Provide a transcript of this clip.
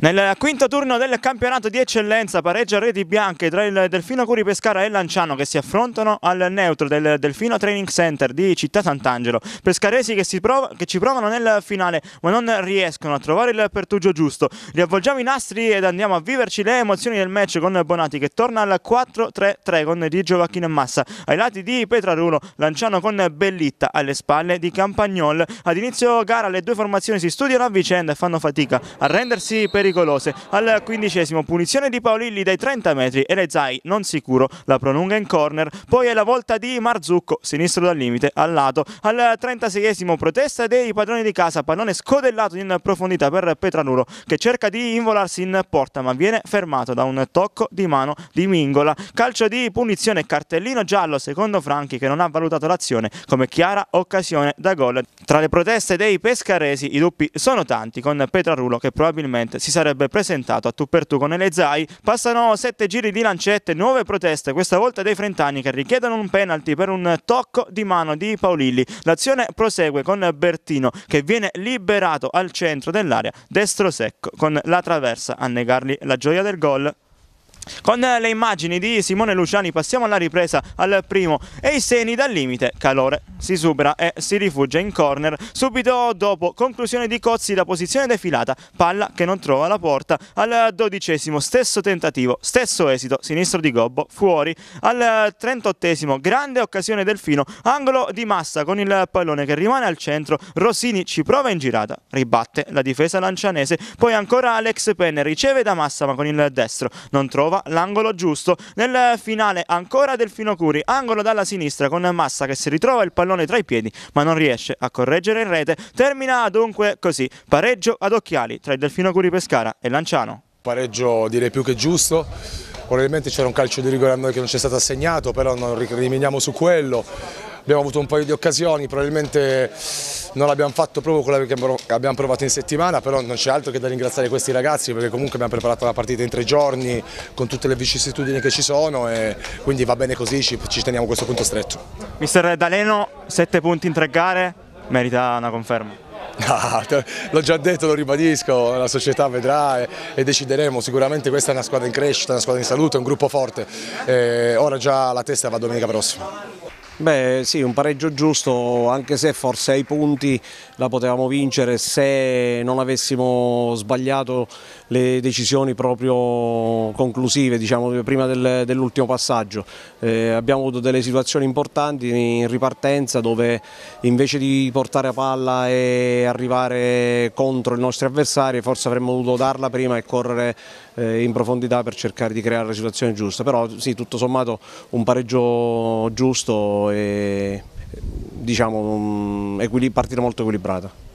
Nel quinto turno del campionato di eccellenza pareggia reti bianche tra il Delfino Curi Pescara e Lanciano che si affrontano al neutro del Delfino Training Center di Città Sant'Angelo. Pescaresi che, prov che ci provano nel finale ma non riescono a trovare il pertugio giusto. Riavvolgiamo i nastri ed andiamo a viverci le emozioni del match con Bonati che torna al 4-3-3 con Di Giovacchino e Massa. Ai lati di Petrarulo, Lanciano con Bellitta alle spalle di Campagnol. Ad inizio gara le due formazioni si studiano a vicenda e fanno fatica a rendersi per pericolose. Al quindicesimo punizione di Paolilli dai 30 metri e Rezai non sicuro la prolunga in corner, poi è la volta di Marzucco, sinistro dal limite, al lato. Al 36esimo protesta dei padroni di casa, pallone scodellato in profondità per Petranuro che cerca di involarsi in porta ma viene fermato da un tocco di mano di Mingola. Calcio di punizione, cartellino giallo secondo Franchi che non ha valutato l'azione come chiara occasione da gol. Tra le proteste dei pescaresi i dubbi sono tanti con Petrarulo che probabilmente si sarà sarebbe presentato a tu per tu con Elezai. Passano sette giri di lancette, nuove proteste, questa volta dei frentani che richiedono un penalty per un tocco di mano di Paolilli. L'azione prosegue con Bertino che viene liberato al centro dell'area, destro secco, con la traversa a negargli la gioia del gol. Con le immagini di Simone Luciani passiamo alla ripresa al primo e i seni dal limite, Calore si supera e si rifugia in corner subito dopo conclusione di Cozzi da posizione defilata, palla che non trova la porta al dodicesimo stesso tentativo, stesso esito, sinistro di Gobbo fuori al trentottesimo grande occasione del Fino, angolo di massa con il pallone che rimane al centro, Rossini ci prova in girata, ribatte la difesa lancianese, poi ancora Alex Penne riceve da massa ma con il destro non trova trova l'angolo giusto. Nel finale ancora Delfino Curi, angolo dalla sinistra con Massa che si ritrova il pallone tra i piedi ma non riesce a correggere in rete. Termina dunque così, pareggio ad occhiali tra il Delfino Curi Pescara e Lanciano. Pareggio direi più che giusto, probabilmente c'era un calcio di rigore a noi che non ci è stato assegnato, però non rimaniamo su quello abbiamo avuto un paio di occasioni, probabilmente non l'abbiamo fatto proprio quella che abbiamo provato in settimana, però non c'è altro che da ringraziare questi ragazzi perché comunque abbiamo preparato la partita in tre giorni con tutte le vicissitudini che ci sono e quindi va bene così, ci, ci teniamo questo punto stretto. Mister D'Aleno, sette punti in tre gare, merita una conferma. l'ho già detto, lo ribadisco, la società vedrà e, e, decideremo, sicuramente questa è una squadra in crescita, una squadra in salute, un gruppo forte, e ora già la testa va domenica prossima. Beh sì, un pareggio giusto, anche se forse ai punti la potevamo vincere se non avessimo sbagliato le decisioni proprio conclusive, diciamo prima del, dell'ultimo passaggio. Eh, abbiamo avuto delle situazioni importanti in ripartenza dove invece di portare a palla e arrivare contro i nostri avversari forse avremmo dovuto darla prima e correre eh, in profondità per cercare di creare la situazione giusta, però sì, tutto sommato un pareggio giusto e diciamo, mm, partita molto equilibrata.